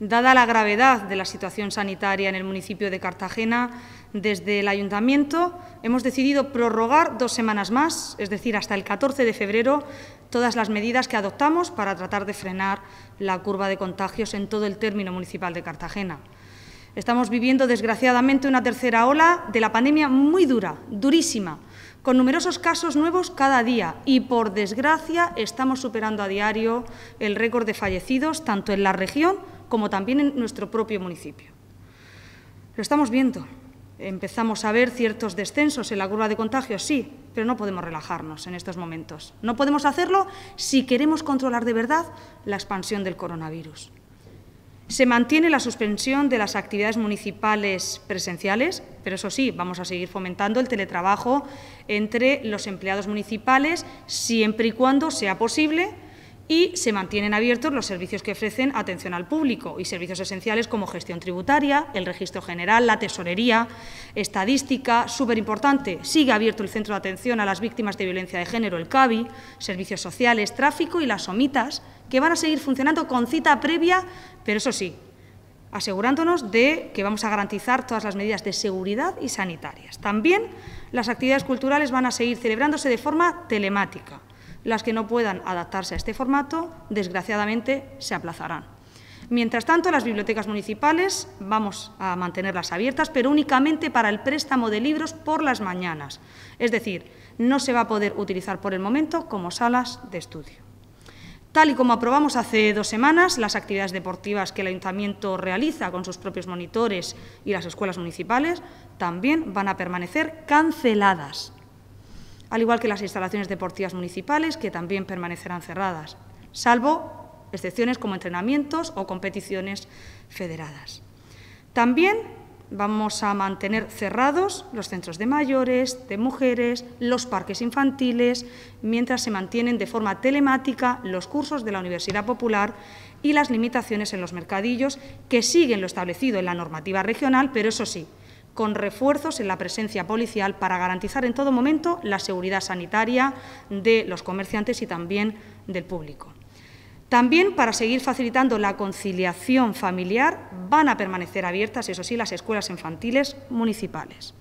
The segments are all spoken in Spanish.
Dada la gravedad de la situación sanitaria en el municipio de Cartagena, desde el ayuntamiento hemos decidido prorrogar dos semanas más, es decir, hasta el 14 de febrero, todas las medidas que adoptamos para tratar de frenar la curva de contagios en todo el término municipal de Cartagena. Estamos viviendo, desgraciadamente, una tercera ola de la pandemia muy dura, durísima, con numerosos casos nuevos cada día y, por desgracia, estamos superando a diario el récord de fallecidos, tanto en la región como también en nuestro propio municipio. Lo estamos viendo. Empezamos a ver ciertos descensos en la curva de contagios, sí, pero no podemos relajarnos en estos momentos. No podemos hacerlo si queremos controlar de verdad la expansión del coronavirus. Se mantiene la suspensión de las actividades municipales presenciales, pero eso sí, vamos a seguir fomentando el teletrabajo entre los empleados municipales siempre y cuando sea posible y se mantienen abiertos los servicios que ofrecen atención al público y servicios esenciales como gestión tributaria, el registro general, la tesorería, estadística, súper importante, sigue abierto el centro de atención a las víctimas de violencia de género, el CABI, servicios sociales, tráfico y las somitas, que van a seguir funcionando con cita previa, pero eso sí, asegurándonos de que vamos a garantizar todas las medidas de seguridad y sanitarias. También las actividades culturales van a seguir celebrándose de forma telemática las que no puedan adaptarse a este formato, desgraciadamente, se aplazarán. Mientras tanto, las bibliotecas municipales vamos a mantenerlas abiertas, pero únicamente para el préstamo de libros por las mañanas. Es decir, no se va a poder utilizar por el momento como salas de estudio. Tal y como aprobamos hace dos semanas, las actividades deportivas que el Ayuntamiento realiza con sus propios monitores y las escuelas municipales también van a permanecer canceladas al igual que las instalaciones deportivas municipales, que también permanecerán cerradas, salvo excepciones como entrenamientos o competiciones federadas. También vamos a mantener cerrados los centros de mayores, de mujeres, los parques infantiles, mientras se mantienen de forma telemática los cursos de la Universidad Popular y las limitaciones en los mercadillos, que siguen lo establecido en la normativa regional, pero eso sí, con refuerzos en la presencia policial para garantizar en todo momento la seguridad sanitaria de los comerciantes y también del público. También, para seguir facilitando la conciliación familiar, van a permanecer abiertas, eso sí, las escuelas infantiles municipales.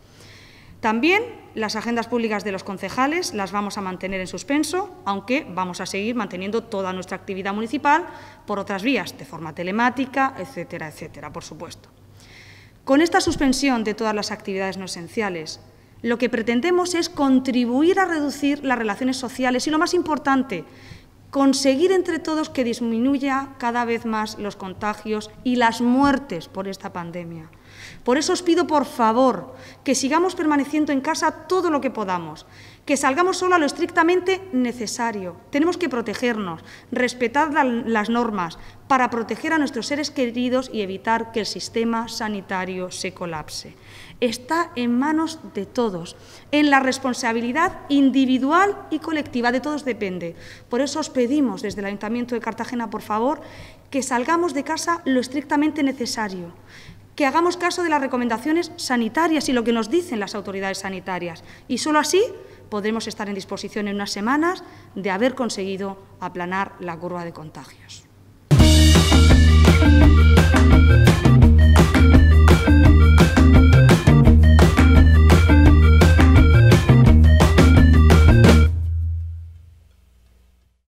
También las agendas públicas de los concejales las vamos a mantener en suspenso, aunque vamos a seguir manteniendo toda nuestra actividad municipal por otras vías, de forma telemática, etcétera, etcétera, por supuesto. Con esta suspensión de todas las actividades no esenciales, lo que pretendemos es contribuir a reducir las relaciones sociales y, lo más importante, conseguir entre todos que disminuya cada vez más los contagios y las muertes por esta pandemia. Por eso os pido, por favor, que sigamos permaneciendo en casa todo lo que podamos, que salgamos solo a lo estrictamente necesario. Tenemos que protegernos, respetar las normas para proteger a nuestros seres queridos y evitar que el sistema sanitario se colapse. Está en manos de todos, en la responsabilidad individual y colectiva, de todos depende. Por eso os pedimos desde el Ayuntamiento de Cartagena, por favor, que salgamos de casa lo estrictamente necesario, que hagamos caso de las recomendaciones sanitarias y lo que nos dicen las autoridades sanitarias. Y solo así podremos estar en disposición en unas semanas de haber conseguido aplanar la curva de contagios.